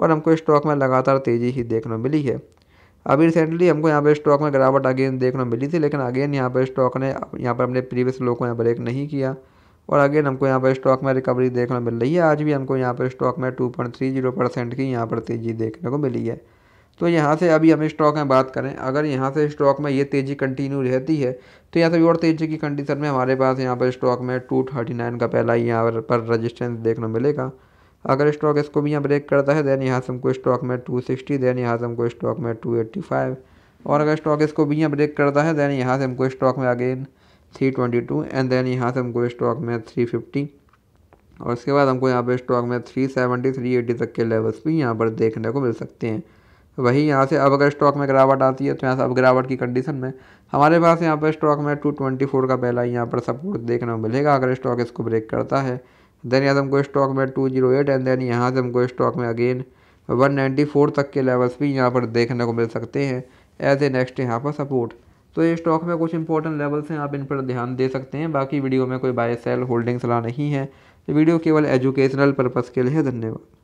और हमको स्टॉक में लगातार तेज़ी ही देखने को मिली है अभी रिसेंटली हमको यहाँ पर स्टॉक में गिरावट अगेन देखने मिली थी लेकिन अगेन यहाँ पर स्टॉक ने यहाँ पर हमने प्रीवियस लो को यहाँ ब्रेक नहीं किया और अगेन हमको यहाँ पर स्टॉक में रिकवरी देखने मिल रही है आज भी हमको यहाँ पर स्टॉक में two point three zero percent की यहाँ पर तेज़ी देखने को मिली है तो यहाँ से अभी हम स्टॉक में बात करें अगर यहाँ से स्टॉक में ये तेज़ी कंटिन्यू रहती है तो यहाँ से और तेज़ी की कंडीशन में हमारे पास यहाँ पर स्टॉक में टू थर्टी नाइन का पहला यहाँ पर रजिस्टेंस देखने मिलेगा अगर स्टॉक इसको भी यहाँ ब्रेक करता है देन यहाँ से हमको स्टॉक में टू सिक्सटी देन यहाँ से हमको स्टॉक में टू एट्टी फाइव और अगर स्टॉक इसको भी यहाँ ब्रेक करता है देन यहाँ से हमको स्टॉक में again three twenty two and then यहाँ से हमको स्टॉक में थ्री फिफ्टी और उसके बाद हमको यहाँ पर स्टॉक में थ्री सेवेंटी थ्री एटी तक के लेवल्स भी यहाँ पर देखने को मिल सकते हैं वही यहाँ से अब अगर स्टॉक में गिरावट आती है तो यहाँ से अब गिरावट की कंडीशन में हमारे पास यहाँ पर स्टॉक में टू ट्वेंटी फोर का पहला यहाँ पर सपोर्ट देखने को मिलेगा अगर स्टॉक इसको ब्रेक करता है देन यहाँ से हमको स्टॉक में two zero eight and then यहाँ से हमको स्टॉक में अगेन वन नाइन्टी फोर तक के लेवल्स भी यहाँ पर देखने को मिल सकते हैं एज ए नेक्स्ट यहाँ पर सपोर्ट तो ये स्टॉक में कुछ इंपॉर्टेंट लेवल्स हैं आप इन पर ध्यान दे सकते हैं बाकी वीडियो में कोई बाय सेल होल्डिंग सलाह नहीं है वीडियो केवल एजुकेशनल पर्पज़ के लिए धन्यवाद